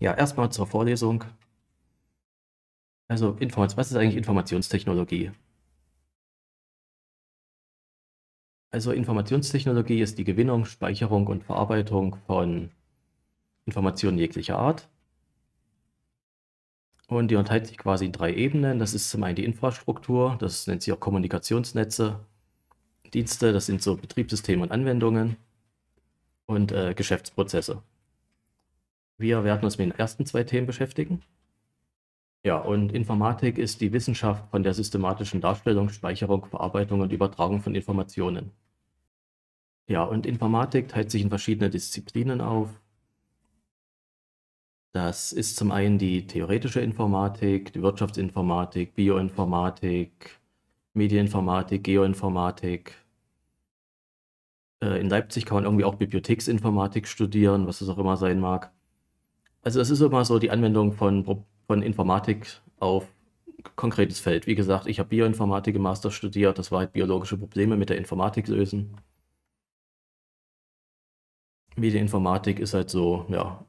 Ja, erstmal zur Vorlesung. Also, was ist eigentlich Informationstechnologie? Also, Informationstechnologie ist die Gewinnung, Speicherung und Verarbeitung von Informationen jeglicher Art. Und die unterteilt sich quasi in drei Ebenen. Das ist zum einen die Infrastruktur, das nennt sich auch Kommunikationsnetze, Dienste, das sind so Betriebssysteme und Anwendungen und äh, Geschäftsprozesse. Wir werden uns mit den ersten zwei Themen beschäftigen. Ja, und Informatik ist die Wissenschaft von der systematischen Darstellung, Speicherung, Verarbeitung und Übertragung von Informationen. Ja, und Informatik teilt sich in verschiedene Disziplinen auf. Das ist zum einen die theoretische Informatik, die Wirtschaftsinformatik, Bioinformatik, Medieninformatik, Geoinformatik. Äh, in Leipzig kann man irgendwie auch Bibliotheksinformatik studieren, was es auch immer sein mag. Also das ist immer so die Anwendung von, von Informatik auf konkretes Feld. Wie gesagt, ich habe Bioinformatik im Master studiert, das war halt biologische Probleme mit der Informatik lösen. Medieninformatik ist halt so, ja,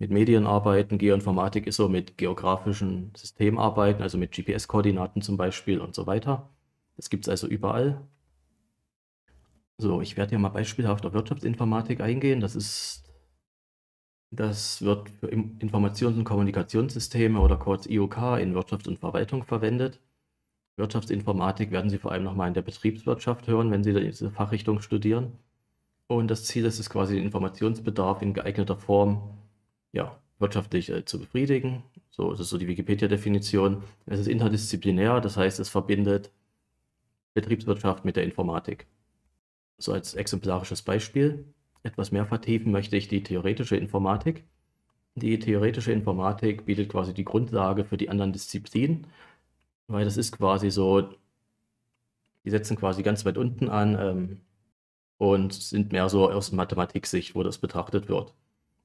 mit Medien arbeiten. Geoinformatik ist so mit geografischen Systemen arbeiten, also mit GPS-Koordinaten zum Beispiel und so weiter. Das gibt es also überall. So, ich werde hier mal beispielhaft auf Wirtschaftsinformatik eingehen. Das ist das wird für Informations- und Kommunikationssysteme oder kurz IOK in Wirtschaft und Verwaltung verwendet. Wirtschaftsinformatik werden Sie vor allem nochmal in der Betriebswirtschaft hören, wenn Sie diese Fachrichtung studieren. Und das Ziel ist es quasi, den Informationsbedarf in geeigneter Form ja, wirtschaftlich äh, zu befriedigen. So ist es so die Wikipedia-Definition. Es ist interdisziplinär, das heißt, es verbindet Betriebswirtschaft mit der Informatik. So als exemplarisches Beispiel etwas mehr vertiefen möchte ich die theoretische Informatik. Die theoretische Informatik bietet quasi die Grundlage für die anderen Disziplinen, weil das ist quasi so, die setzen quasi ganz weit unten an ähm, und sind mehr so aus Mathematiksicht, wo das betrachtet wird.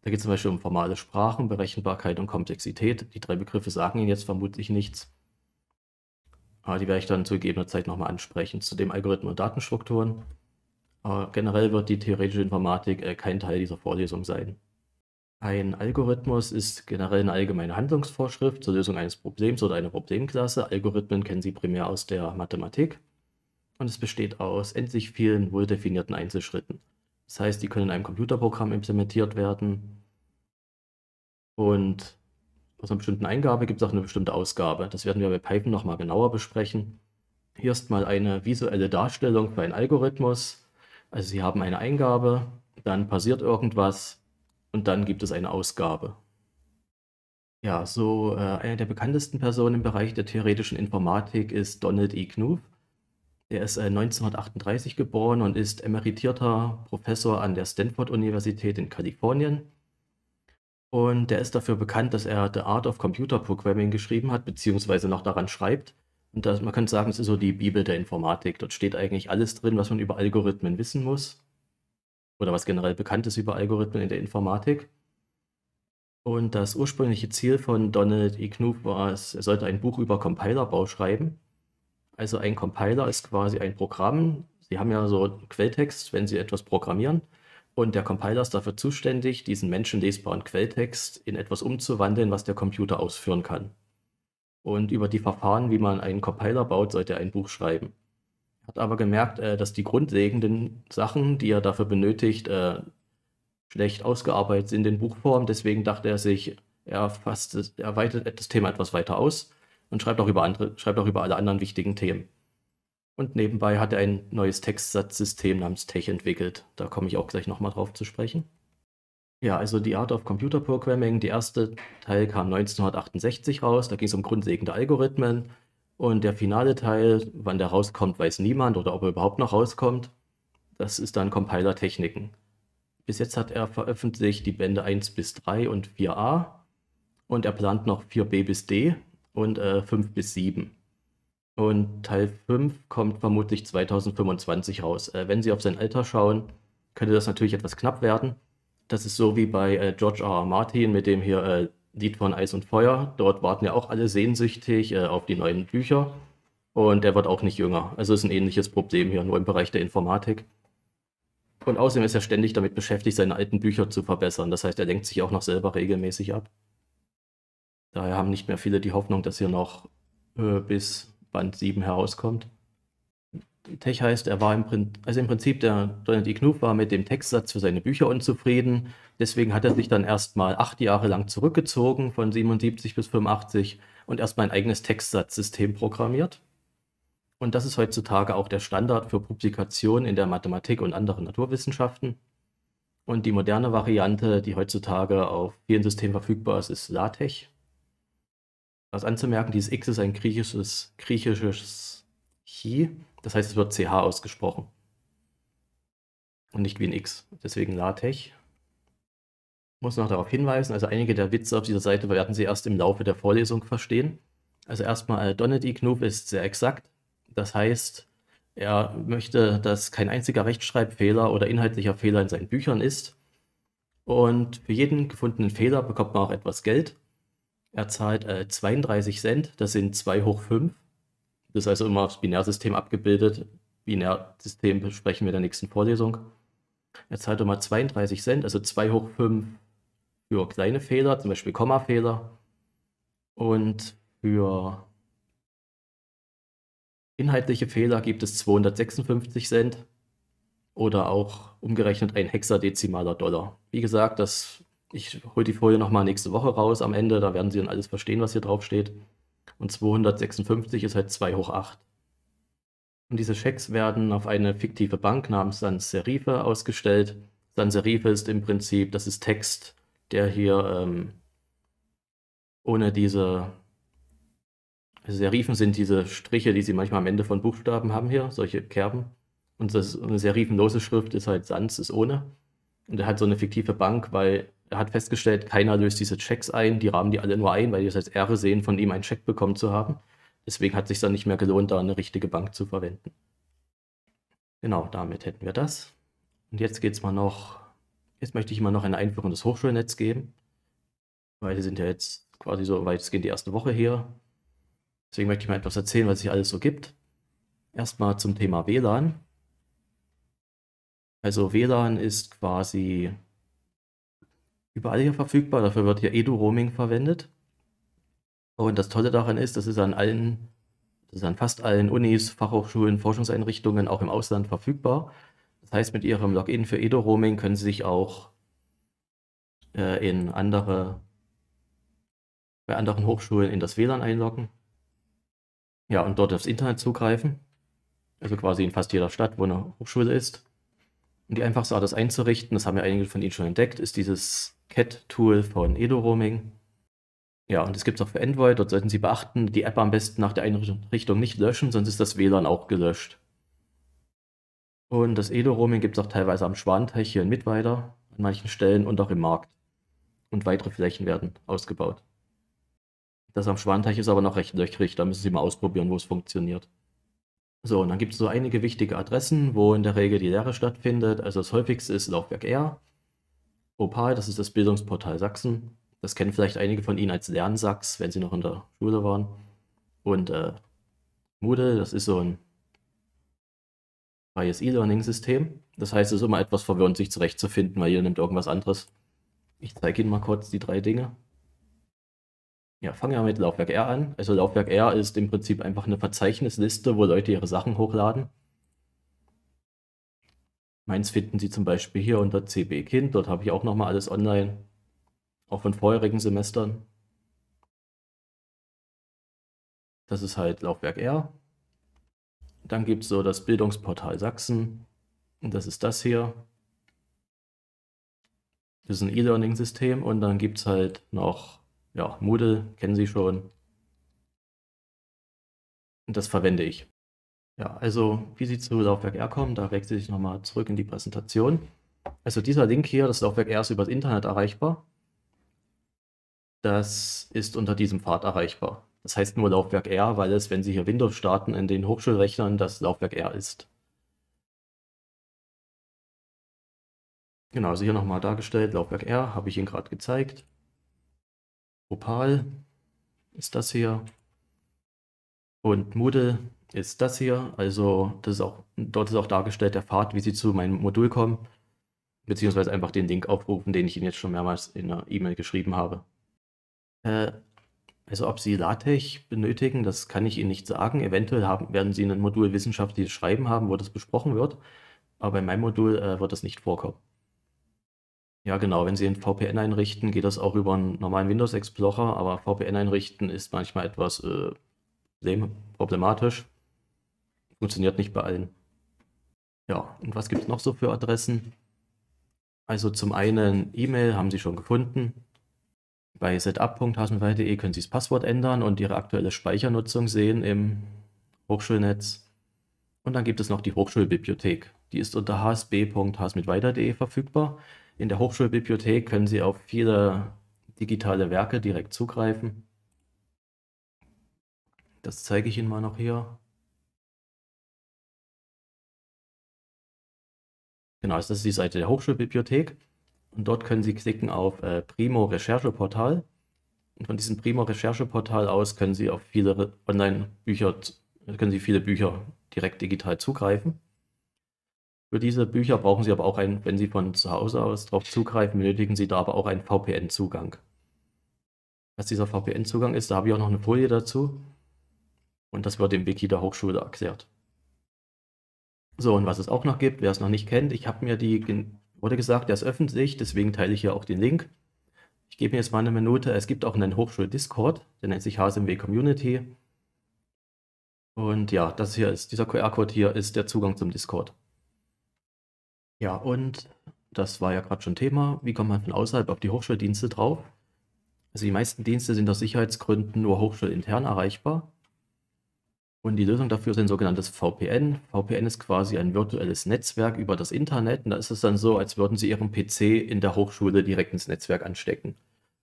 Da geht es zum Beispiel um formale Sprachen, Berechenbarkeit und Komplexität. Die drei Begriffe sagen Ihnen jetzt vermutlich nichts. Aber die werde ich dann zu gegebener Zeit nochmal ansprechen. Zu Zudem Algorithmen und Datenstrukturen. Aber generell wird die theoretische Informatik äh, kein Teil dieser Vorlesung sein. Ein Algorithmus ist generell eine allgemeine Handlungsvorschrift zur Lösung eines Problems oder einer Problemklasse. Algorithmen kennen Sie primär aus der Mathematik. Und es besteht aus endlich vielen wohl definierten Einzelschritten. Das heißt, die können in einem Computerprogramm implementiert werden. Und aus einer bestimmten Eingabe gibt es auch eine bestimmte Ausgabe. Das werden wir bei Python nochmal genauer besprechen. Hier ist mal eine visuelle Darstellung für einen Algorithmus. Also Sie haben eine Eingabe, dann passiert irgendwas und dann gibt es eine Ausgabe. Ja, so äh, eine der bekanntesten Personen im Bereich der theoretischen Informatik ist Donald E. Knuth. Er ist äh, 1938 geboren und ist emeritierter Professor an der Stanford-Universität in Kalifornien. Und der ist dafür bekannt, dass er The Art of Computer Programming geschrieben hat, beziehungsweise noch daran schreibt das, man könnte sagen, es ist so die Bibel der Informatik. Dort steht eigentlich alles drin, was man über Algorithmen wissen muss. Oder was generell bekannt ist über Algorithmen in der Informatik. Und das ursprüngliche Ziel von Donald E. Knuth war es, er sollte ein Buch über Compilerbau schreiben. Also ein Compiler ist quasi ein Programm. Sie haben ja so Quelltext, wenn Sie etwas programmieren. Und der Compiler ist dafür zuständig, diesen menschenlesbaren Quelltext in etwas umzuwandeln, was der Computer ausführen kann und über die Verfahren, wie man einen Compiler baut, sollte er ein Buch schreiben. Er hat aber gemerkt, äh, dass die grundlegenden Sachen, die er dafür benötigt, äh, schlecht ausgearbeitet sind in Buchform. Deswegen dachte er sich, er, fasst, er weitet das Thema etwas weiter aus und schreibt auch über andere, schreibt auch über alle anderen wichtigen Themen. Und nebenbei hat er ein neues Textsatzsystem namens Tech entwickelt. Da komme ich auch gleich nochmal drauf zu sprechen. Ja, also die Art of Computer Programming, der erste Teil kam 1968 raus, da ging es um grundlegende Algorithmen. Und der finale Teil, wann der rauskommt, weiß niemand oder ob er überhaupt noch rauskommt. Das ist dann Compiler-Techniken. Bis jetzt hat er veröffentlicht die Bände 1 bis 3 und 4a und er plant noch 4b bis d und äh, 5 bis 7. Und Teil 5 kommt vermutlich 2025 raus. Äh, wenn Sie auf sein Alter schauen, könnte das natürlich etwas knapp werden. Das ist so wie bei äh, George R. R. Martin mit dem hier äh, Lied von Eis und Feuer. Dort warten ja auch alle sehnsüchtig äh, auf die neuen Bücher. Und der wird auch nicht jünger. Also ist ein ähnliches Problem hier, nur im Bereich der Informatik. Und außerdem ist er ständig damit beschäftigt, seine alten Bücher zu verbessern. Das heißt, er lenkt sich auch noch selber regelmäßig ab. Daher haben nicht mehr viele die Hoffnung, dass hier noch äh, bis Band 7 herauskommt. Tech heißt, er war im Prinzip, also im Prinzip der Donald E. Knuth war mit dem Textsatz für seine Bücher unzufrieden. Deswegen hat er sich dann erstmal acht Jahre lang zurückgezogen, von 77 bis 85, und erstmal ein eigenes Textsatzsystem programmiert. Und das ist heutzutage auch der Standard für Publikationen in der Mathematik und anderen Naturwissenschaften. Und die moderne Variante, die heutzutage auf vielen Systemen verfügbar ist, ist LaTeX. Was anzumerken, dieses X ist ein griechisches, griechisches Chi das heißt, es wird CH ausgesprochen. Und nicht wie ein X. Deswegen LaTeX. Ich Muss noch darauf hinweisen, also einige der Witze auf dieser Seite werden Sie erst im Laufe der Vorlesung verstehen. Also erstmal, äh, Donald E. Knuth ist sehr exakt. Das heißt, er möchte, dass kein einziger Rechtschreibfehler oder inhaltlicher Fehler in seinen Büchern ist. Und für jeden gefundenen Fehler bekommt man auch etwas Geld. Er zahlt äh, 32 Cent, das sind 2 hoch 5 ist also immer aufs Binärsystem abgebildet. Binärsystem besprechen wir in der nächsten Vorlesung. Er zahlt immer 32 Cent, also 2 hoch 5 für kleine Fehler, zum Beispiel Kommafehler. Und für inhaltliche Fehler gibt es 256 Cent oder auch umgerechnet ein hexadezimaler Dollar. Wie gesagt, das, ich hole die Folie nochmal nächste Woche raus am Ende, da werden Sie dann alles verstehen, was hier drauf steht. Und 256 ist halt 2 hoch 8. Und diese Schecks werden auf eine fiktive Bank namens Sans Serife ausgestellt. Sans Serife ist im Prinzip, das ist Text, der hier ähm, ohne diese Serifen sind diese Striche, die sie manchmal am Ende von Buchstaben haben hier, solche Kerben. Und das, eine serifenlose Schrift ist halt Sans, ist ohne. Und er hat so eine fiktive Bank, weil hat festgestellt, keiner löst diese Checks ein, die rahmen die alle nur ein, weil die es als Ehre sehen, von ihm einen Check bekommen zu haben. Deswegen hat es sich dann nicht mehr gelohnt, da eine richtige Bank zu verwenden. Genau, damit hätten wir das. Und jetzt geht es mal noch, jetzt möchte ich mal noch eine Einführung des Hochschulnetz geben, weil wir sind ja jetzt quasi so weitestgehend die erste Woche her. Deswegen möchte ich mal etwas erzählen, was sich alles so gibt. Erstmal zum Thema WLAN. Also WLAN ist quasi überall hier verfügbar. Dafür wird hier Edu-Roaming verwendet. Und das Tolle daran ist, das ist an allen, das ist an fast allen Unis, Fachhochschulen, Forschungseinrichtungen auch im Ausland verfügbar. Das heißt, mit Ihrem Login für Edu-Roaming können Sie sich auch äh, in andere, bei anderen Hochschulen in das WLAN einloggen. Ja, und dort aufs Internet zugreifen. Also quasi in fast jeder Stadt, wo eine Hochschule ist. Und die einfachste Art, das einzurichten, das haben ja einige von Ihnen schon entdeckt, ist dieses CAT-Tool von Edo-Roaming. Ja, und es gibt es auch für Android. Dort sollten Sie beachten, die App am besten nach der Einrichtung nicht löschen, sonst ist das WLAN auch gelöscht. Und das Edo-Roaming gibt es auch teilweise am Schwanteich hier in Mittweida, an manchen Stellen und auch im Markt. Und weitere Flächen werden ausgebaut. Das am Schwanteich ist aber noch recht löchrig, da müssen Sie mal ausprobieren, wo es funktioniert. So, und dann gibt es so einige wichtige Adressen, wo in der Regel die Lehre stattfindet. Also das häufigste ist Laufwerk R. Opal, das ist das Bildungsportal Sachsen. Das kennen vielleicht einige von Ihnen als Lernsachs, wenn Sie noch in der Schule waren. Und äh, Moodle, das ist so ein freies E-Learning-System. Das heißt, es ist immer etwas verwirrend, sich zurechtzufinden, weil jeder nimmt irgendwas anderes. Ich zeige Ihnen mal kurz die drei Dinge. Ja, fangen wir mit Laufwerk R an. Also Laufwerk R ist im Prinzip einfach eine Verzeichnisliste, wo Leute ihre Sachen hochladen. Meins finden Sie zum Beispiel hier unter CB Kind. Dort habe ich auch nochmal alles online, auch von vorherigen Semestern. Das ist halt Laufwerk R. Dann gibt es so das Bildungsportal Sachsen. Und das ist das hier. Das ist ein E-Learning-System. Und dann gibt es halt noch ja, Moodle, kennen Sie schon. Und das verwende ich. Ja, also wie Sie zu Laufwerk R kommen, da wechsle ich nochmal zurück in die Präsentation. Also dieser Link hier, das Laufwerk R ist über das Internet erreichbar. Das ist unter diesem Pfad erreichbar. Das heißt nur Laufwerk R, weil es, wenn Sie hier Windows starten, in den Hochschulrechnern das Laufwerk R ist. Genau, also hier nochmal dargestellt, Laufwerk R, habe ich Ihnen gerade gezeigt. Opal ist das hier. Und Moodle ist das hier. Also das ist auch, dort ist auch dargestellt der Pfad, wie Sie zu meinem Modul kommen. Beziehungsweise einfach den Link aufrufen, den ich Ihnen jetzt schon mehrmals in einer E-Mail geschrieben habe. Äh, also ob Sie LaTeX benötigen, das kann ich Ihnen nicht sagen. Eventuell haben, werden Sie ein Modul wissenschaftliches Schreiben haben, wo das besprochen wird. Aber in meinem Modul äh, wird das nicht vorkommen. Ja, genau. Wenn Sie ein VPN einrichten, geht das auch über einen normalen Windows Explorer, aber VPN einrichten ist manchmal etwas äh, problematisch. Funktioniert nicht bei allen. Ja, und was gibt es noch so für Adressen? Also zum einen E-Mail haben Sie schon gefunden. Bei setup.hasenweil.de können Sie das Passwort ändern und Ihre aktuelle Speichernutzung sehen im Hochschulnetz. Und dann gibt es noch die Hochschulbibliothek. Die ist unter hsb.hasmitweiter.de verfügbar. In der Hochschulbibliothek können Sie auf viele digitale Werke direkt zugreifen. Das zeige ich Ihnen mal noch hier. Genau, das ist die Seite der Hochschulbibliothek. Und dort können Sie klicken auf äh, Primo Rechercheportal. Und von diesem Primo Rechercheportal aus können Sie auf viele Online-Bücher, können Sie viele Bücher direkt digital zugreifen. Für diese Bücher brauchen Sie aber auch einen, wenn Sie von zu Hause aus darauf zugreifen, benötigen Sie da aber auch einen VPN-Zugang. Was dieser VPN-Zugang ist, da habe ich auch noch eine Folie dazu. Und das wird im Wiki der Hochschule erklärt. So, und was es auch noch gibt, wer es noch nicht kennt, ich habe mir die, wurde gesagt, der ist öffentlich, deswegen teile ich hier auch den Link. Ich gebe mir jetzt mal eine Minute. Es gibt auch einen Hochschul-Discord, der nennt sich HSMW Community. Und ja, das hier ist, dieser QR-Code hier ist der Zugang zum Discord. Ja, und das war ja gerade schon Thema. Wie kommt man von außerhalb auf die Hochschuldienste drauf? Also die meisten Dienste sind aus Sicherheitsgründen nur hochschulintern erreichbar. Und die Lösung dafür ist ein sogenanntes VPN. VPN ist quasi ein virtuelles Netzwerk über das Internet. Und da ist es dann so, als würden Sie Ihren PC in der Hochschule direkt ins Netzwerk anstecken.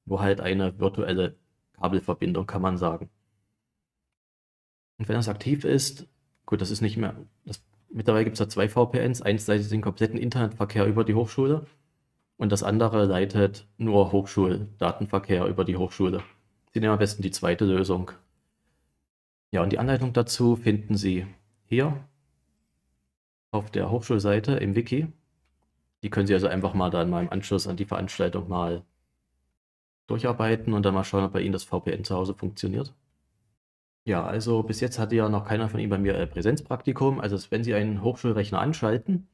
Nur halt eine virtuelle Kabelverbindung, kann man sagen. Und wenn das aktiv ist, gut, das ist nicht mehr. Das, mittlerweile gibt es da zwei VPNs. Eins leitet den kompletten Internetverkehr über die Hochschule und das andere leitet nur Hochschuldatenverkehr über die Hochschule. Sie nehmen am besten die zweite Lösung. Ja, und die Anleitung dazu finden Sie hier auf der Hochschulseite im Wiki. Die können Sie also einfach mal dann mal im Anschluss an die Veranstaltung mal durcharbeiten und dann mal schauen, ob bei Ihnen das VPN zu Hause funktioniert. Ja, also bis jetzt hatte ja noch keiner von Ihnen bei mir äh, Präsenzpraktikum. Also wenn Sie einen Hochschulrechner anschalten,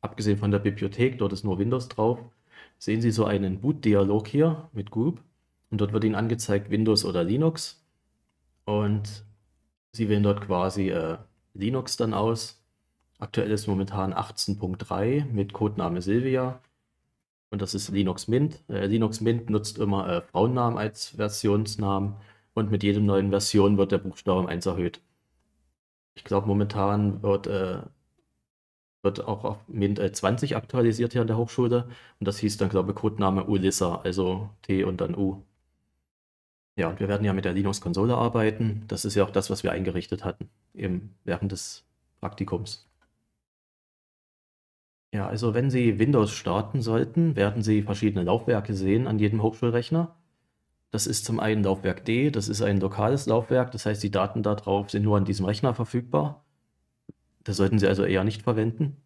abgesehen von der Bibliothek, dort ist nur Windows drauf, sehen Sie so einen Boot-Dialog hier mit Group und dort wird Ihnen angezeigt Windows oder Linux. Und Sie wählen dort quasi äh, Linux dann aus. Aktuell ist momentan 18.3 mit Codename Silvia. Und das ist Linux Mint. Äh, Linux Mint nutzt immer äh, Frauennamen als Versionsnamen. Und mit jedem neuen Version wird der Buchstabe um 1 erhöht. Ich glaube, momentan wird, äh, wird auch auf Mint 20 äh, aktualisiert hier an der Hochschule. Und das hieß dann, glaube ich, Codename Ulissa, also T und dann U. Ja, und wir werden ja mit der Linux-Konsole arbeiten. Das ist ja auch das, was wir eingerichtet hatten, eben während des Praktikums. Ja, also wenn Sie Windows starten sollten, werden Sie verschiedene Laufwerke sehen an jedem Hochschulrechner. Das ist zum einen Laufwerk D, das ist ein lokales Laufwerk, das heißt, die Daten darauf sind nur an diesem Rechner verfügbar. Das sollten Sie also eher nicht verwenden.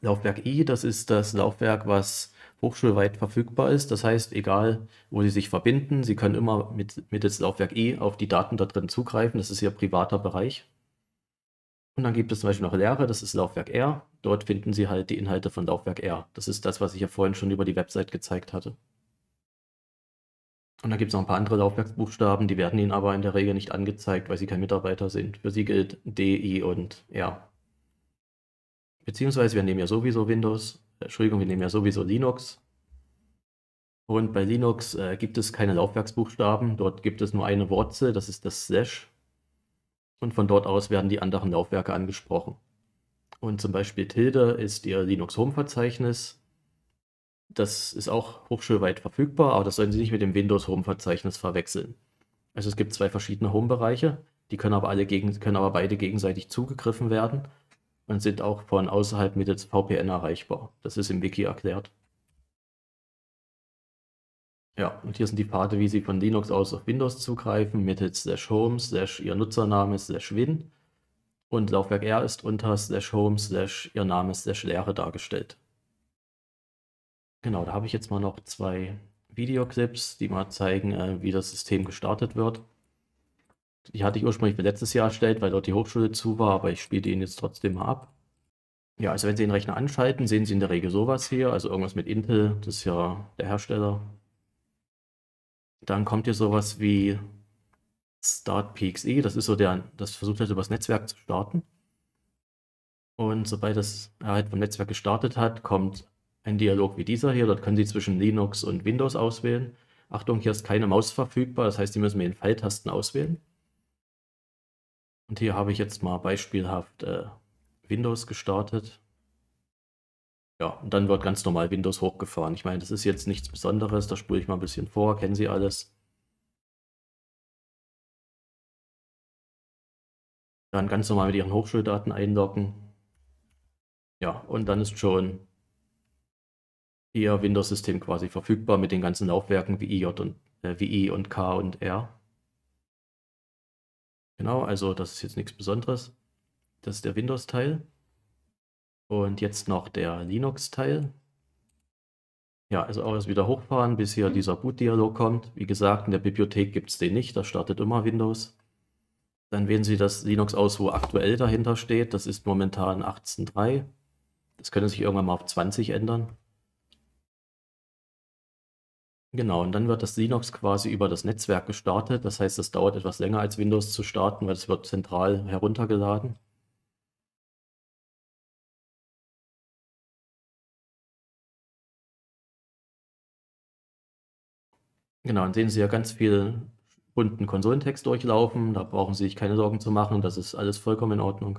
Laufwerk I, das ist das Laufwerk, was hochschulweit verfügbar ist. Das heißt, egal wo Sie sich verbinden, Sie können immer mit, mittels Laufwerk E auf die Daten da drin zugreifen. Das ist Ihr privater Bereich. Und dann gibt es zum Beispiel noch Lehre, das ist Laufwerk R. Dort finden Sie halt die Inhalte von Laufwerk R. Das ist das, was ich ja vorhin schon über die Website gezeigt hatte. Und dann gibt es noch ein paar andere Laufwerksbuchstaben, die werden Ihnen aber in der Regel nicht angezeigt, weil Sie kein Mitarbeiter sind. Für Sie gilt D, I und R. Beziehungsweise wir nehmen ja sowieso Windows Entschuldigung, wir nehmen ja sowieso Linux. Und bei Linux äh, gibt es keine Laufwerksbuchstaben. Dort gibt es nur eine Wurzel, das ist das Slash. Und von dort aus werden die anderen Laufwerke angesprochen. Und zum Beispiel Tilde ist ihr Linux Home Verzeichnis. Das ist auch hochschulweit verfügbar, aber das sollen Sie nicht mit dem Windows Home Verzeichnis verwechseln. Also es gibt zwei verschiedene Home-Bereiche, die können aber, alle gegen, können aber beide gegenseitig zugegriffen werden und sind auch von außerhalb mittels VPN erreichbar. Das ist im Wiki erklärt. Ja, und hier sind die Pfade, wie Sie von Linux aus auf Windows zugreifen, mittels slash home, slash Ihr Nutzername, slash win. Und Laufwerk R ist unter slash home, slash Ihr Name, slash Lehre dargestellt. Genau, da habe ich jetzt mal noch zwei Videoclips, die mal zeigen, äh, wie das System gestartet wird. Die hatte ich ursprünglich für letztes Jahr erstellt, weil dort die Hochschule zu war, aber ich spiele den jetzt trotzdem mal ab. Ja, also wenn Sie den Rechner anschalten, sehen Sie in der Regel sowas hier, also irgendwas mit Intel, das ist ja der Hersteller. Dann kommt hier sowas wie Start PXE, das ist so der, das versucht halt über das Netzwerk zu starten. Und sobald das halt vom Netzwerk gestartet hat, kommt ein Dialog wie dieser hier. Dort können Sie zwischen Linux und Windows auswählen. Achtung, hier ist keine Maus verfügbar, das heißt, Sie müssen mit den Pfeiltasten auswählen. Und hier habe ich jetzt mal beispielhaft äh, Windows gestartet. Ja, und dann wird ganz normal Windows hochgefahren. Ich meine, das ist jetzt nichts Besonderes, da spule ich mal ein bisschen vor, kennen Sie alles. Dann ganz normal mit Ihren Hochschuldaten einloggen. Ja, und dann ist schon Ihr Windows-System quasi verfügbar mit den ganzen Laufwerken wie IJ und äh, wie I und K und R. Genau, also das ist jetzt nichts Besonderes. Das ist der Windows-Teil. Und jetzt noch der Linux-Teil. Ja, also auch erst wieder hochfahren, bis hier dieser Boot-Dialog kommt. Wie gesagt, in der Bibliothek gibt es den nicht, da startet immer Windows. Dann wählen Sie das Linux aus, wo aktuell dahinter steht. Das ist momentan 18.3. Das könnte sich irgendwann mal auf 20 ändern. Genau, und dann wird das Linux quasi über das Netzwerk gestartet. Das heißt, es dauert etwas länger als Windows zu starten, weil es wird zentral heruntergeladen. Genau, dann sehen Sie ja ganz viel bunten Konsolentext durchlaufen. Da brauchen Sie sich keine Sorgen zu machen. Das ist alles vollkommen in Ordnung.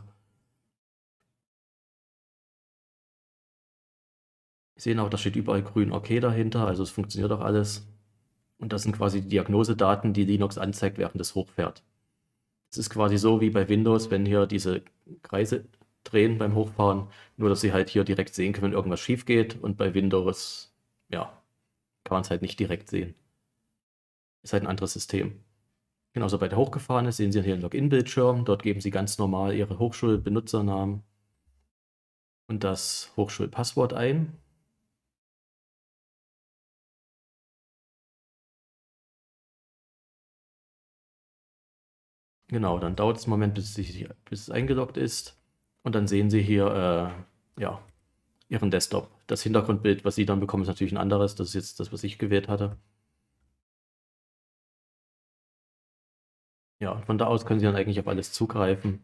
Sie sehen auch, da steht überall grün OK dahinter, also es funktioniert auch alles. Und das sind quasi die Diagnosedaten, die Linux anzeigt, während es hochfährt. Es ist quasi so wie bei Windows, wenn hier diese Kreise drehen beim Hochfahren, nur dass sie halt hier direkt sehen können, wenn irgendwas schief geht. Und bei Windows, ja, kann man es halt nicht direkt sehen. Ist halt ein anderes System. Genauso bei der hochgefahren sehen Sie hier einen Login-Bildschirm. Dort geben Sie ganz normal Ihre Hochschulbenutzernamen und das Hochschulpasswort ein. Genau, dann dauert es einen Moment, bis, sich, bis es eingeloggt ist. Und dann sehen Sie hier äh, ja, Ihren Desktop. Das Hintergrundbild, was Sie dann bekommen, ist natürlich ein anderes. Das ist jetzt das, was ich gewählt hatte. Ja, von da aus können Sie dann eigentlich auf alles zugreifen.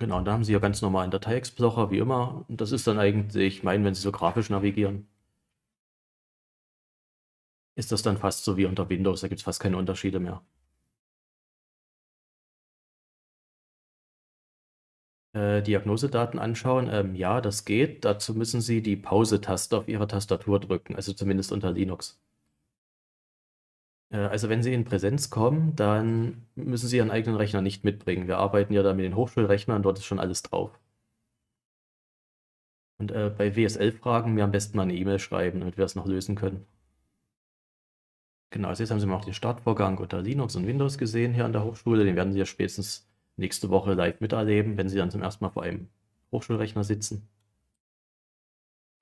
Genau, und da haben Sie ja ganz normalen Dateiexplorer, wie immer. Und das ist dann eigentlich, ich meine, wenn Sie so grafisch navigieren, ist das dann fast so wie unter Windows. Da gibt es fast keine Unterschiede mehr. Äh, Diagnosedaten anschauen. Ähm, ja, das geht. Dazu müssen Sie die Pause-Taste auf Ihrer Tastatur drücken, also zumindest unter Linux. Äh, also wenn Sie in Präsenz kommen, dann müssen Sie Ihren eigenen Rechner nicht mitbringen. Wir arbeiten ja da mit den Hochschulrechnern, dort ist schon alles drauf. Und äh, bei WSL-Fragen mir am besten mal eine E-Mail schreiben, damit wir es noch lösen können. Genau, also jetzt haben Sie mal auch den Startvorgang unter Linux und Windows gesehen hier an der Hochschule. Den werden Sie ja spätestens nächste Woche live miterleben, wenn Sie dann zum ersten Mal vor einem Hochschulrechner sitzen.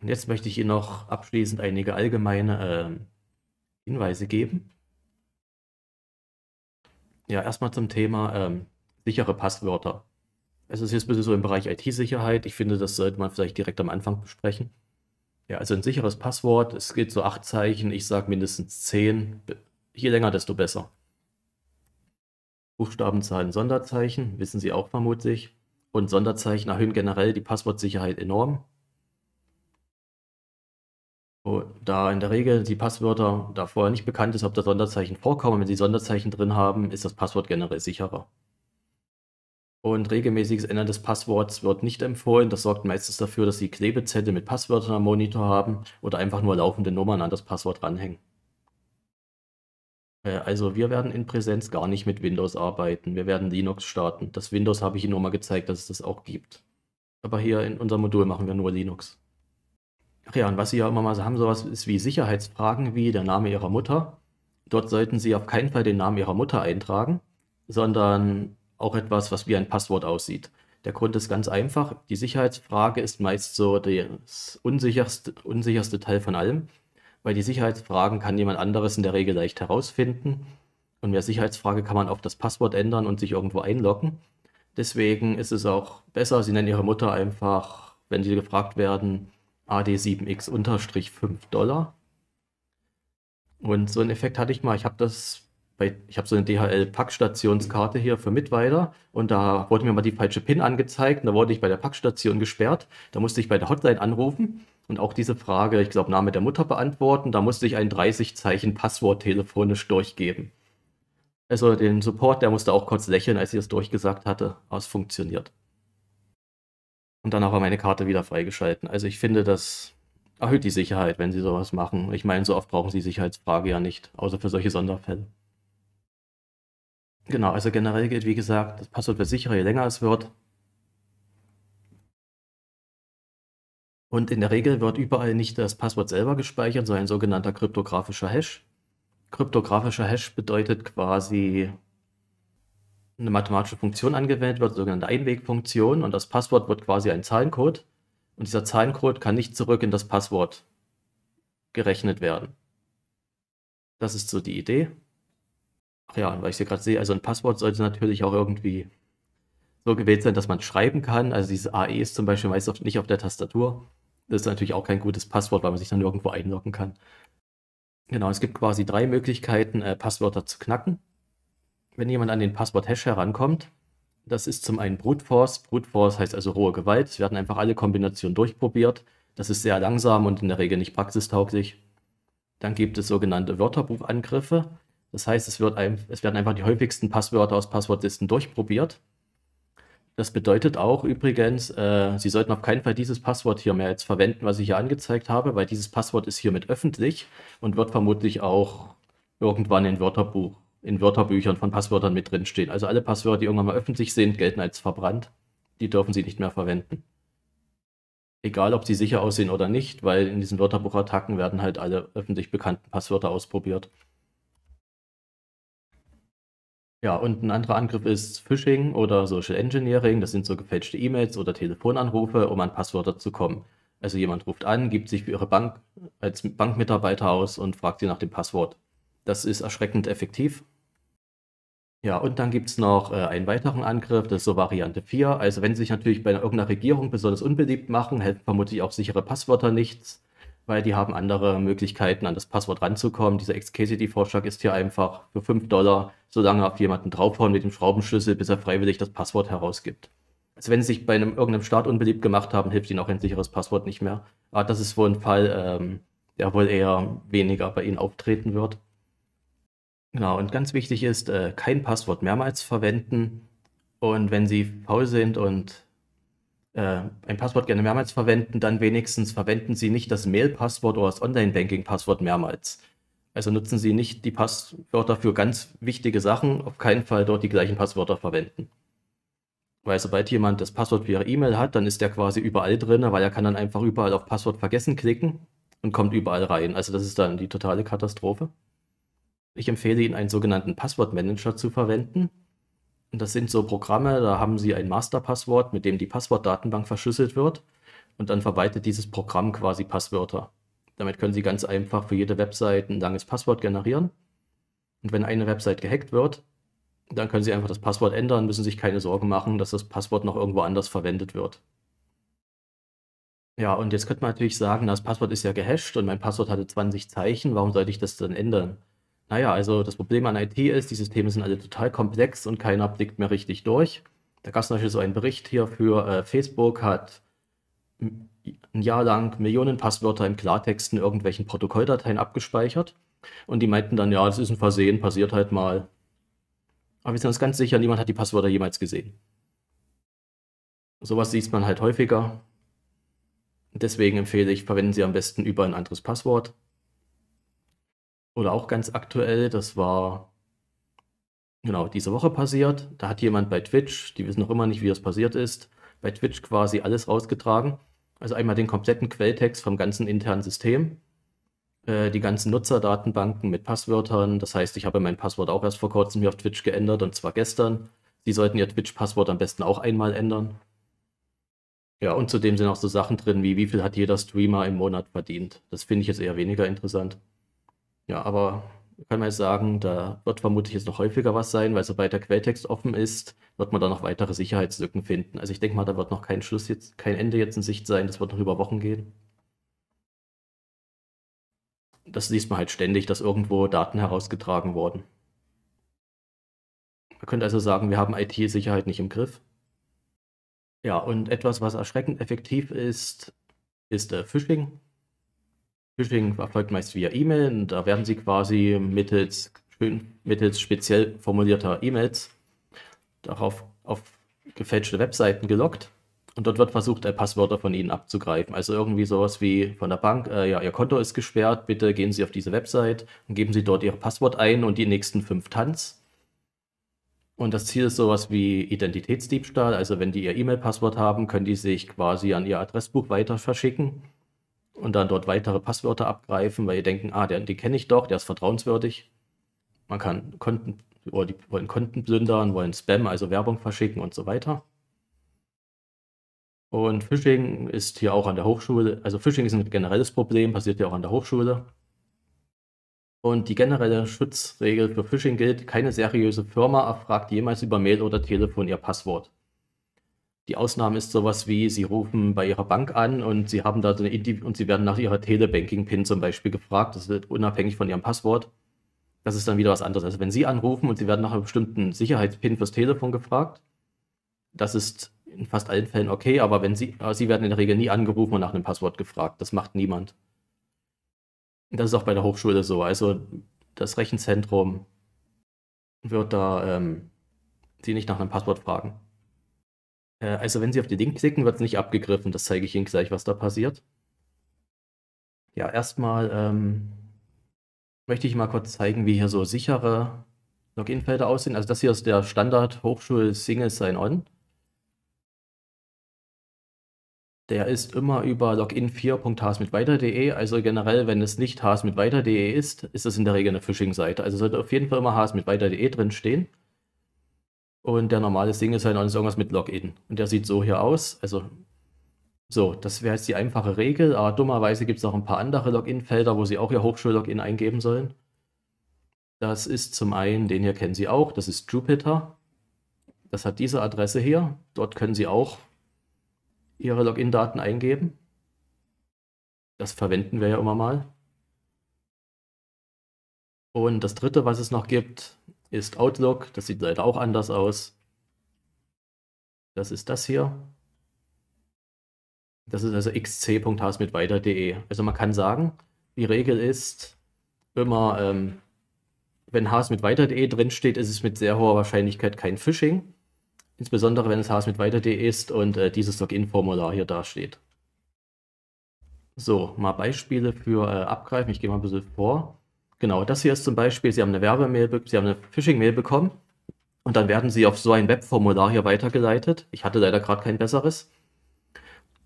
Und jetzt möchte ich Ihnen noch abschließend einige allgemeine äh, Hinweise geben. Ja, erstmal zum Thema ähm, sichere Passwörter. Es ist jetzt ein bisschen so im Bereich IT-Sicherheit. Ich finde, das sollte man vielleicht direkt am Anfang besprechen. Ja, also ein sicheres Passwort, es geht so acht Zeichen, ich sage mindestens zehn. Je länger, desto besser. Buchstabenzahlen, Sonderzeichen, wissen Sie auch vermutlich. Und Sonderzeichen erhöhen generell die Passwortsicherheit enorm. Oh, da in der Regel die Passwörter, da vorher nicht bekannt ist, ob da Sonderzeichen vorkommen, wenn Sie Sonderzeichen drin haben, ist das Passwort generell sicherer. Und regelmäßiges Ändern des Passworts wird nicht empfohlen. Das sorgt meistens dafür, dass Sie Klebezettel mit Passwörtern am Monitor haben oder einfach nur laufende Nummern an das Passwort ranhängen. Äh, also wir werden in Präsenz gar nicht mit Windows arbeiten. Wir werden Linux starten. Das Windows habe ich Ihnen nur mal gezeigt, dass es das auch gibt. Aber hier in unserem Modul machen wir nur Linux. Ach ja, und was Sie ja immer mal so haben, sowas ist wie Sicherheitsfragen, wie der Name Ihrer Mutter. Dort sollten Sie auf keinen Fall den Namen Ihrer Mutter eintragen, sondern auch etwas, was wie ein Passwort aussieht. Der Grund ist ganz einfach. Die Sicherheitsfrage ist meist so das unsicherste, unsicherste Teil von allem weil die Sicherheitsfragen kann jemand anderes in der Regel leicht herausfinden. Und mehr Sicherheitsfrage kann man auf das Passwort ändern und sich irgendwo einloggen. Deswegen ist es auch besser, sie nennen ihre Mutter einfach, wenn sie gefragt werden, AD7X 5 Dollar. Und so einen Effekt hatte ich mal. Ich habe das bei, ich habe so eine DHL-Packstationskarte hier für Mitweiler und da wurde mir mal die falsche PIN angezeigt und da wurde ich bei der Packstation gesperrt. Da musste ich bei der Hotline anrufen und auch diese Frage, ich glaube, Name der Mutter beantworten. Da musste ich ein 30-Zeichen-Passwort telefonisch durchgeben. Also den Support, der musste auch kurz lächeln, als ich das durchgesagt hatte, aber es funktioniert. Und danach war meine Karte wieder freigeschalten. Also ich finde, das erhöht die Sicherheit, wenn sie sowas machen. Ich meine, so oft brauchen sie Sicherheitsfrage ja nicht, außer für solche Sonderfälle. Genau, also generell gilt, wie gesagt, das Passwort wird sicherer, je länger es wird. Und in der Regel wird überall nicht das Passwort selber gespeichert, sondern ein sogenannter kryptografischer Hash. Kryptografischer Hash bedeutet quasi eine mathematische Funktion angewendet wird, sogenannte Einwegfunktion, und das Passwort wird quasi ein Zahlencode. Und dieser Zahlencode kann nicht zurück in das Passwort gerechnet werden. Das ist so die Idee. Ach ja, weil ich hier gerade sehe, also ein Passwort sollte natürlich auch irgendwie so gewählt sein, dass man schreiben kann. Also dieses AE ist zum Beispiel meist nicht auf der Tastatur. Das ist natürlich auch kein gutes Passwort, weil man sich dann irgendwo einloggen kann. Genau, es gibt quasi drei Möglichkeiten, äh, Passwörter zu knacken. Wenn jemand an den Passwort-Hash herankommt, das ist zum einen Brute Force. Brute Force heißt also rohe Gewalt. Es werden einfach alle Kombinationen durchprobiert. Das ist sehr langsam und in der Regel nicht praxistauglich. Dann gibt es sogenannte Wörterbuchangriffe. Das heißt, es, wird ein, es werden einfach die häufigsten Passwörter aus Passwortlisten durchprobiert das bedeutet auch übrigens, äh, Sie sollten auf keinen Fall dieses Passwort hier mehr jetzt verwenden, was ich hier angezeigt habe, weil dieses Passwort ist hiermit öffentlich und wird vermutlich auch irgendwann in Wörterbuch, in Wörterbüchern von Passwörtern mit drinstehen. Also alle Passwörter, die irgendwann mal öffentlich sind, gelten als verbrannt. Die dürfen Sie nicht mehr verwenden. Egal, ob sie sicher aussehen oder nicht, weil in diesen Wörterbuchattacken werden halt alle öffentlich bekannten Passwörter ausprobiert. Ja, und ein anderer Angriff ist Phishing oder Social Engineering. Das sind so gefälschte E-Mails oder Telefonanrufe, um an Passwörter zu kommen. Also, jemand ruft an, gibt sich für Ihre Bank als Bankmitarbeiter aus und fragt Sie nach dem Passwort. Das ist erschreckend effektiv. Ja, und dann gibt's noch, äh, einen weiteren Angriff, das ist so Variante 4. Also, wenn Sie sich natürlich bei irgendeiner Regierung besonders unbeliebt machen, helfen vermutlich auch sichere Passwörter nichts weil die haben andere Möglichkeiten, an das Passwort ranzukommen. Dieser XKCD-Vorschlag ist hier einfach für 5 Dollar so lange auf jemanden draufhauen mit dem Schraubenschlüssel, bis er freiwillig das Passwort herausgibt. Also wenn sie sich bei einem, irgendeinem Staat unbeliebt gemacht haben, hilft ihnen auch ein sicheres Passwort nicht mehr. Aber das ist wohl ein Fall, ähm, der wohl eher weniger bei ihnen auftreten wird. Genau, und ganz wichtig ist, äh, kein Passwort mehrmals verwenden. Und wenn sie faul sind und äh, ein Passwort gerne mehrmals verwenden, dann wenigstens verwenden Sie nicht das Mail-Passwort oder das Online-Banking-Passwort mehrmals. Also nutzen Sie nicht die Passwörter für ganz wichtige Sachen, auf keinen Fall dort die gleichen Passwörter verwenden. Weil sobald jemand das Passwort für Ihre E-Mail hat, dann ist der quasi überall drin, weil er kann dann einfach überall auf Passwort vergessen klicken und kommt überall rein. Also das ist dann die totale Katastrophe. Ich empfehle Ihnen einen sogenannten Passwortmanager zu verwenden. Das sind so Programme, da haben sie ein Masterpasswort, mit dem die Passwortdatenbank verschlüsselt wird und dann verwaltet dieses Programm quasi Passwörter. Damit können sie ganz einfach für jede Website ein langes Passwort generieren. Und wenn eine Website gehackt wird, dann können sie einfach das Passwort ändern, müssen sich keine Sorgen machen, dass das Passwort noch irgendwo anders verwendet wird. Ja, und jetzt könnte man natürlich sagen, das Passwort ist ja gehasht und mein Passwort hatte 20 Zeichen, warum sollte ich das dann ändern? naja, also das Problem an IT ist, die Systeme sind alle total komplex und keiner blickt mehr richtig durch. Da gab es zum Beispiel so einen Bericht hier für äh, Facebook, hat ein Jahr lang Millionen Passwörter im Klartext in irgendwelchen Protokolldateien abgespeichert. Und die meinten dann, ja, das ist ein Versehen, passiert halt mal. Aber wir sind uns ganz sicher, niemand hat die Passwörter jemals gesehen. Sowas sieht man halt häufiger. Deswegen empfehle ich, verwenden Sie am besten über ein anderes Passwort oder auch ganz aktuell, das war genau diese Woche passiert. Da hat jemand bei Twitch, die wissen noch immer nicht, wie das passiert ist, bei Twitch quasi alles rausgetragen. Also einmal den kompletten Quelltext vom ganzen internen System, äh, die ganzen Nutzerdatenbanken mit Passwörtern. Das heißt, ich habe mein Passwort auch erst vor kurzem hier auf Twitch geändert und zwar gestern. Sie sollten ihr Twitch-Passwort am besten auch einmal ändern. Ja, und zudem sind auch so Sachen drin, wie wie viel hat jeder Streamer im Monat verdient. Das finde ich jetzt eher weniger interessant. Ja, aber kann man sagen, da wird vermutlich jetzt noch häufiger was sein, weil sobald der Quelltext offen ist, wird man da noch weitere Sicherheitslücken finden. Also ich denke mal, da wird noch kein Schluss jetzt, kein Ende jetzt in Sicht sein, das wird noch über Wochen gehen. Das liest man halt ständig, dass irgendwo Daten herausgetragen wurden. Man könnte also sagen, wir haben IT-Sicherheit nicht im Griff. Ja, und etwas, was erschreckend effektiv ist, ist äh, Phishing. Phishing erfolgt meist via E-Mail. und Da werden sie quasi mittels, mittels speziell formulierter E-Mails darauf auf gefälschte Webseiten gelockt. Und dort wird versucht, äh, Passwörter von ihnen abzugreifen. Also irgendwie sowas wie von der Bank, äh, ja, ihr Konto ist gesperrt, bitte gehen Sie auf diese Website und geben Sie dort Ihr Passwort ein und die nächsten fünf Tanz. Und das Ziel ist sowas wie Identitätsdiebstahl. Also wenn die ihr E-Mail-Passwort haben, können die sich quasi an ihr Adressbuch weiter verschicken und dann dort weitere Passwörter abgreifen, weil ah, die denken, ah, den, den kenne ich doch, der ist vertrauenswürdig. Man kann Konten, oder die wollen Konten plündern, wollen Spam, also Werbung verschicken und so weiter. Und Phishing ist hier auch an der Hochschule, also Phishing ist ein generelles Problem, passiert ja auch an der Hochschule. Und die generelle Schutzregel für Phishing gilt, keine seriöse Firma erfragt jemals über Mail oder Telefon ihr Passwort. Die Ausnahme ist sowas wie, sie rufen bei ihrer Bank an und sie haben da so eine Indi und sie werden nach ihrer Telebanking-PIN zum Beispiel gefragt. Das wird unabhängig von ihrem Passwort. Das ist dann wieder was anderes. Also wenn Sie anrufen und Sie werden nach einem bestimmten Sicherheitspin fürs Telefon gefragt, das ist in fast allen Fällen okay, aber wenn Sie, aber Sie werden in der Regel nie angerufen und nach einem Passwort gefragt. Das macht niemand. Das ist auch bei der Hochschule so. Also das Rechenzentrum wird da ähm, Sie nicht nach einem Passwort fragen. Äh, also wenn Sie auf den Link klicken, wird es nicht abgegriffen. Das zeige ich Ihnen gleich, was da passiert. Ja, erstmal ähm, möchte ich mal kurz zeigen, wie hier so sichere Login-Felder aussehen. Also das hier ist der Standard Hochschul Single Sign-On. Der ist immer über login4.hasmitweiter.de. Also generell, wenn es nicht hasmitweiter.de ist, ist es in der Regel eine Phishing-Seite. Also sollte auf jeden Fall immer hasmitweiter.de drin stehen. Und der normale Single-Sign-On ist irgendwas mit Login. Und der sieht so hier aus. Also, so, das wäre jetzt die einfache Regel. Aber dummerweise gibt es noch ein paar andere Login-Felder, wo Sie auch Ihr Hochschul-Login eingeben sollen. Das ist zum einen, den hier kennen Sie auch, das ist Jupyter. Das hat diese Adresse hier. Dort können Sie auch Ihre Login-Daten eingeben. Das verwenden wir ja immer mal. Und das dritte, was es noch gibt, ist Outlook. Das sieht leider auch anders aus. Das ist das hier. Das ist also xc.haus e. Also man kann sagen, die Regel ist immer, ähm, wenn Haas e drinsteht, ist es mit sehr hoher Wahrscheinlichkeit kein Phishing. Insbesondere wenn es Haas e ist und äh, dieses Login-Formular hier dasteht. So, mal Beispiele für äh, Abgreifen. Ich gehe mal ein bisschen vor. Genau, das hier ist zum Beispiel, Sie haben eine Werbemail, Sie haben eine Phishing-Mail bekommen und dann werden Sie auf so ein Webformular hier weitergeleitet. Ich hatte leider gerade kein besseres.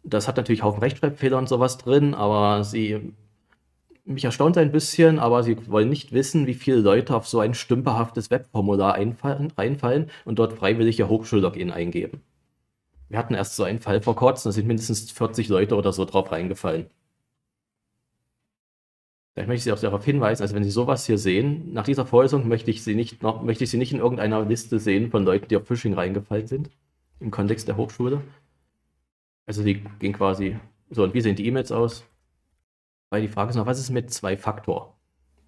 Das hat natürlich Haufen Rechtschreibfehler und sowas drin, aber Sie, mich erstaunt ein bisschen, aber Sie wollen nicht wissen, wie viele Leute auf so ein stümperhaftes Webformular einfallen, einfallen und dort freiwillig Ihr Hochschullogin eingeben. Wir hatten erst so einen Fall vor kurzem, da sind mindestens 40 Leute oder so drauf reingefallen. Vielleicht möchte ich Sie auch darauf hinweisen, also wenn Sie sowas hier sehen, nach dieser Vorlesung möchte ich Sie nicht, noch, möchte ich Sie nicht in irgendeiner Liste sehen von Leuten, die auf Phishing reingefallen sind, im Kontext der Hochschule. Also Sie gehen quasi, so und wie sehen die E-Mails aus? Weil die Frage ist noch, was ist mit Zwei-Faktor?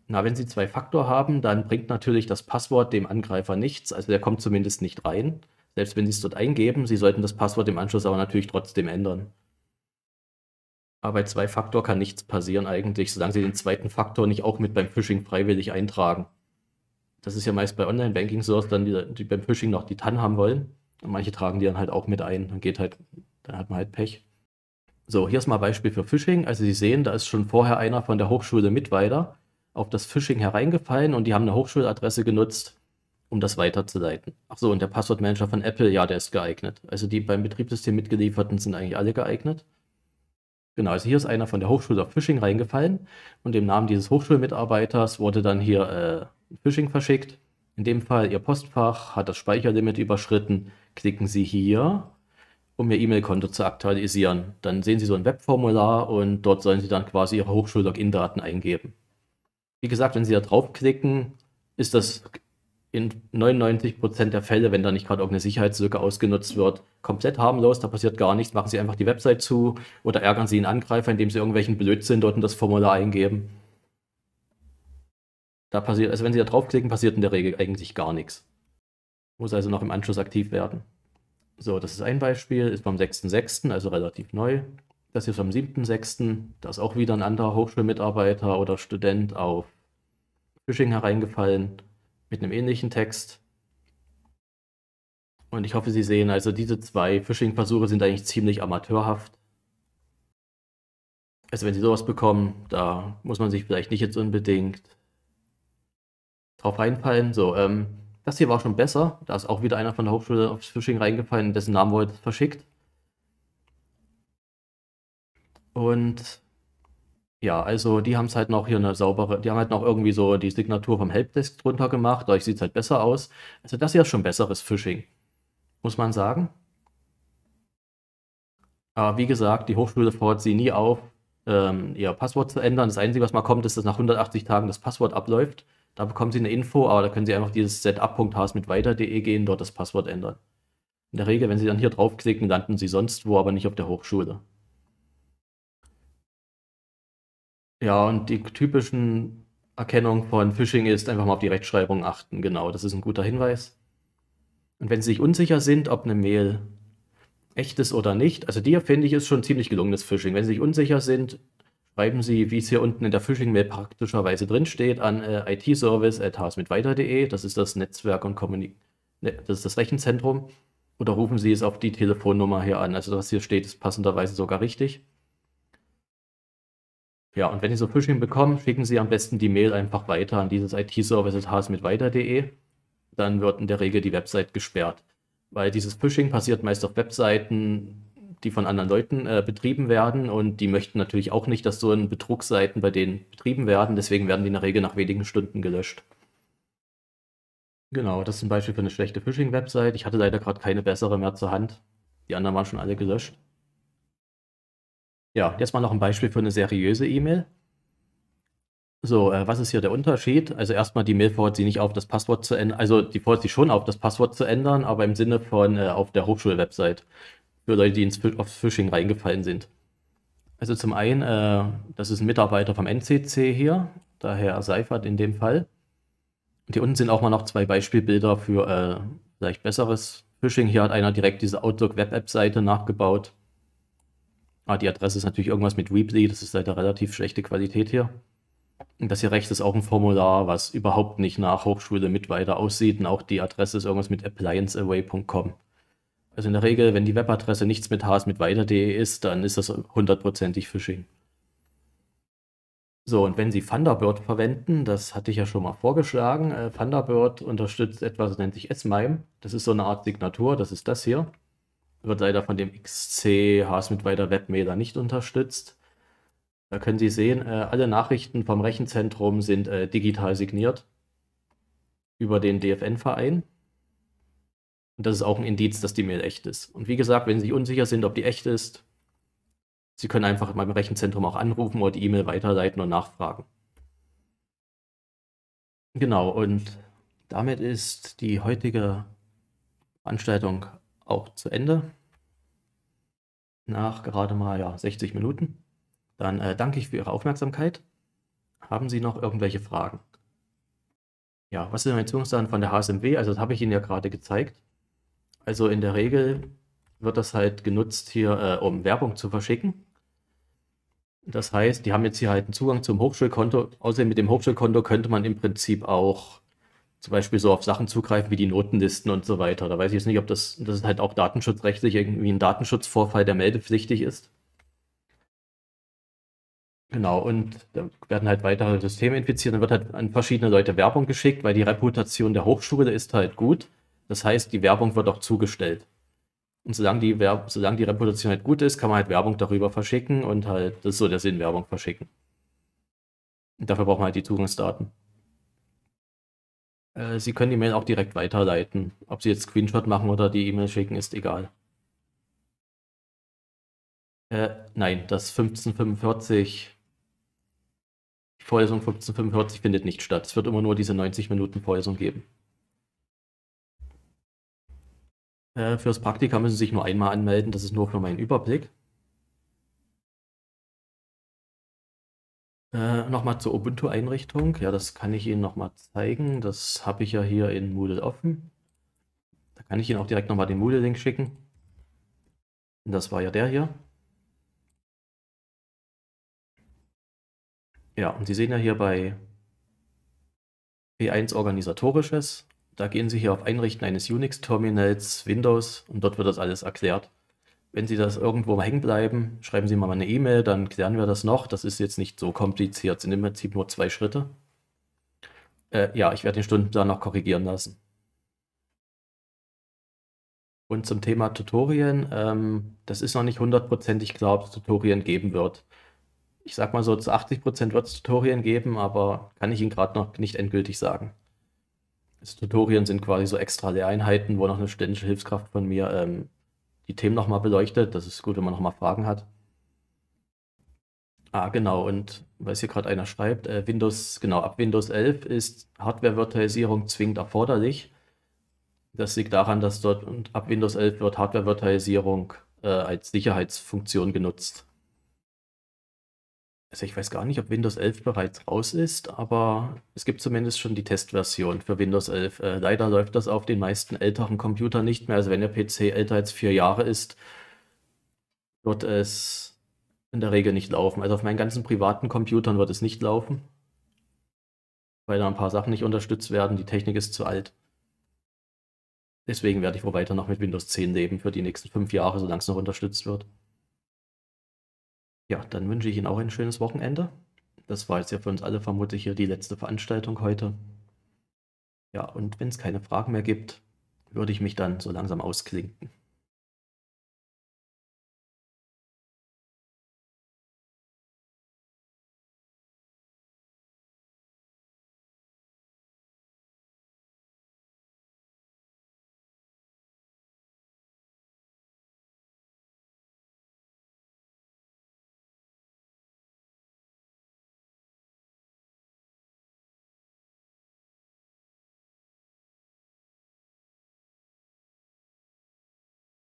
Na, wenn Sie Zwei-Faktor haben, dann bringt natürlich das Passwort dem Angreifer nichts, also der kommt zumindest nicht rein. Selbst wenn Sie es dort eingeben, Sie sollten das Passwort im Anschluss aber natürlich trotzdem ändern. Aber bei zwei Faktor kann nichts passieren eigentlich, solange sie den zweiten Faktor nicht auch mit beim Phishing freiwillig eintragen. Das ist ja meist bei Online-Banking so, dass dann die, die beim Phishing noch die TAN haben wollen. Und manche tragen die dann halt auch mit ein. Dann geht halt, dann hat man halt Pech. So, hier ist mal ein Beispiel für Phishing. Also Sie sehen, da ist schon vorher einer von der Hochschule mit weiter auf das Phishing hereingefallen und die haben eine Hochschuladresse genutzt, um das weiterzuleiten. Achso, und der Passwortmanager von Apple, ja, der ist geeignet. Also die beim Betriebssystem mitgelieferten sind eigentlich alle geeignet. Genau, also hier ist einer von der Hochschule auf Phishing reingefallen und im Namen dieses Hochschulmitarbeiters wurde dann hier äh, Phishing verschickt. In dem Fall, Ihr Postfach hat das Speicherlimit überschritten. Klicken Sie hier, um Ihr E-Mail-Konto zu aktualisieren. Dann sehen Sie so ein Webformular und dort sollen Sie dann quasi Ihre Hochschul-Login-Daten eingeben. Wie gesagt, wenn Sie da draufklicken, ist das in 99 Prozent der Fälle, wenn da nicht gerade irgendeine Sicherheitslücke ausgenutzt wird, komplett harmlos, da passiert gar nichts, machen sie einfach die Website zu oder ärgern sie einen Angreifer, indem sie irgendwelchen Blödsinn dort in das Formular eingeben. Da passiert, also wenn sie da draufklicken, passiert in der Regel eigentlich gar nichts. Muss also noch im Anschluss aktiv werden. So, das ist ein Beispiel, ist beim 6.6., also relativ neu. Das hier ist am 7.6., da ist auch wieder ein anderer Hochschulmitarbeiter oder Student auf Phishing hereingefallen mit einem ähnlichen Text. Und ich hoffe, Sie sehen, also diese zwei Phishing-Versuche sind eigentlich ziemlich amateurhaft. Also wenn Sie sowas bekommen, da muss man sich vielleicht nicht jetzt unbedingt drauf reinfallen. So, ähm, das hier war schon besser. Da ist auch wieder einer von der Hochschule aufs Phishing reingefallen, dessen Namen wurde verschickt. Und ja, also die haben es halt noch hier eine saubere die haben halt noch irgendwie so die Signatur vom Helpdesk drunter gemacht, dadurch es halt besser aus. Also das hier ist schon besseres Phishing, muss man sagen. Aber wie gesagt, die Hochschule fordert Sie nie auf, ähm, Ihr Passwort zu ändern. Das Einzige, was mal kommt, ist, dass nach 180 Tagen das Passwort abläuft. Da bekommen Sie eine Info, aber da können Sie einfach dieses setup.hs-mit-weiter.de gehen, dort das Passwort ändern. In der Regel, wenn Sie dann hier draufklicken, landen Sie sonst wo, aber nicht auf der Hochschule. Ja, und die typischen Erkennung von Phishing ist einfach mal auf die Rechtschreibung achten. Genau, das ist ein guter Hinweis. Und wenn Sie sich unsicher sind, ob eine Mail echt ist oder nicht, also dir finde ich ist schon ziemlich gelungenes Phishing. Wenn Sie sich unsicher sind, schreiben Sie, wie es hier unten in der Phishing-Mail praktischerweise drinsteht, an äh, itservice.hasmitweiter.de. Das ist das Netzwerk und Kommunik ne, das ist das Rechenzentrum. Oder rufen Sie es auf die Telefonnummer hier an. Also was hier steht, ist passenderweise sogar richtig. Ja, und wenn Sie so Phishing bekommen, schicken Sie am besten die Mail einfach weiter an dieses IT-Services mit weiter.de. Dann wird in der Regel die Website gesperrt. Weil dieses Phishing passiert meist auf Webseiten, die von anderen Leuten äh, betrieben werden und die möchten natürlich auch nicht, dass so ein Betrugsseiten bei denen betrieben werden. Deswegen werden die in der Regel nach wenigen Stunden gelöscht. Genau, das ist ein Beispiel für eine schlechte Phishing-Website. Ich hatte leider gerade keine bessere mehr zur Hand. Die anderen waren schon alle gelöscht. Ja, jetzt mal noch ein Beispiel für eine seriöse E-Mail. So, äh, was ist hier der Unterschied? Also erstmal, die Mail fordert sie nicht auf, das Passwort zu ändern. Also die fordert sie schon auf, das Passwort zu ändern, aber im Sinne von äh, auf der Hochschulwebsite. Für Leute, die ins F aufs Phishing reingefallen sind. Also zum einen, äh, das ist ein Mitarbeiter vom NCC hier, der Herr Seifert in dem Fall. Und hier unten sind auch mal noch zwei Beispielbilder für äh, vielleicht besseres Phishing. Hier hat einer direkt diese Outlook Web-App-Seite nachgebaut. Ah, die Adresse ist natürlich irgendwas mit Weebly, das ist leider relativ schlechte Qualität hier. Und das hier rechts ist auch ein Formular, was überhaupt nicht nach Hochschule mit weiter aussieht. Und auch die Adresse ist irgendwas mit applianceaway.com. Also in der Regel, wenn die Webadresse nichts mit has mit weiter.de ist, dann ist das hundertprozentig Phishing. So, und wenn Sie Thunderbird verwenden, das hatte ich ja schon mal vorgeschlagen, äh, Thunderbird unterstützt etwas, das nennt sich S-MIME. Das ist so eine Art Signatur, das ist das hier wird leider von dem XC HS mit weiter Webmeter nicht unterstützt. Da können Sie sehen, äh, alle Nachrichten vom Rechenzentrum sind äh, digital signiert über den DFN-Verein. Und das ist auch ein Indiz, dass die Mail echt ist. Und wie gesagt, wenn Sie unsicher sind, ob die echt ist, Sie können einfach beim Rechenzentrum auch anrufen oder die E-Mail weiterleiten und nachfragen. Genau, und damit ist die heutige Veranstaltung auch zu Ende. Nach gerade mal ja, 60 Minuten. Dann äh, danke ich für Ihre Aufmerksamkeit. Haben Sie noch irgendwelche Fragen? Ja, was sind meine Orientierungsdaten von der HSMW? Also das habe ich Ihnen ja gerade gezeigt. Also in der Regel wird das halt genutzt hier, äh, um Werbung zu verschicken. Das heißt, die haben jetzt hier halt einen Zugang zum Hochschulkonto. Außerdem mit dem Hochschulkonto könnte man im Prinzip auch zum Beispiel so auf Sachen zugreifen wie die Notenlisten und so weiter. Da weiß ich jetzt nicht, ob das, das ist halt auch datenschutzrechtlich irgendwie ein Datenschutzvorfall, der meldepflichtig ist. Genau, und da werden halt weitere Systeme infiziert, dann wird halt an verschiedene Leute Werbung geschickt, weil die Reputation der Hochschule ist halt gut. Das heißt, die Werbung wird auch zugestellt. Und solange die, Werb solange die Reputation halt gut ist, kann man halt Werbung darüber verschicken und halt, das ist so der Sinn, Werbung verschicken. Und dafür braucht man halt die Zugangsdaten. Äh, Sie können die Mail auch direkt weiterleiten. Ob Sie jetzt Screenshot machen oder die E-Mail schicken, ist egal. Äh, nein, das 1545, die Vorlesung 1545 findet nicht statt. Es wird immer nur diese 90 Minuten Vorlesung geben. Äh, fürs Praktika müssen Sie sich nur einmal anmelden, das ist nur für meinen Überblick. Äh, nochmal zur Ubuntu-Einrichtung. Ja, das kann ich Ihnen nochmal zeigen. Das habe ich ja hier in Moodle offen. Da kann ich Ihnen auch direkt nochmal den Moodle-Link schicken. Und das war ja der hier. Ja, und Sie sehen ja hier bei P1 e Organisatorisches. Da gehen Sie hier auf Einrichten eines Unix-Terminals, Windows und dort wird das alles erklärt wenn Sie das irgendwo hängen bleiben, schreiben Sie mal eine E-Mail, dann klären wir das noch. Das ist jetzt nicht so kompliziert. Es sind im Prinzip nur zwei Schritte. Äh, ja, ich werde den Stundenplan noch korrigieren lassen. Und zum Thema Tutorien, ähm, das ist noch nicht hundertprozentig klar, ob es Tutorien geben wird. Ich sag mal so, zu 80 Prozent wird es Tutorien geben, aber kann ich Ihnen gerade noch nicht endgültig sagen. Also Tutorien sind quasi so extra Lehreinheiten, wo noch eine studentische Hilfskraft von mir ähm, die Themen nochmal beleuchtet. Das ist gut, wenn man nochmal Fragen hat. Ah, genau. Und weil es hier gerade einer schreibt, äh, Windows, genau, ab Windows 11 ist Hardware-Virtualisierung zwingend erforderlich. Das liegt daran, dass dort und ab Windows 11 wird Hardware-Virtualisierung äh, als Sicherheitsfunktion genutzt also ich weiß gar nicht, ob Windows 11 bereits raus ist, aber es gibt zumindest schon die Testversion für Windows 11. Äh, leider läuft das auf den meisten älteren Computern nicht mehr. Also wenn der PC älter als vier Jahre ist, wird es in der Regel nicht laufen. Also auf meinen ganzen privaten Computern wird es nicht laufen, weil da ein paar Sachen nicht unterstützt werden. Die Technik ist zu alt. Deswegen werde ich wohl weiter noch mit Windows 10 leben für die nächsten fünf Jahre, solange es noch unterstützt wird. Ja, dann wünsche ich Ihnen auch ein schönes Wochenende. Das war jetzt ja für uns alle vermutlich hier die letzte Veranstaltung heute. Ja, und wenn es keine Fragen mehr gibt, würde ich mich dann so langsam ausklinken.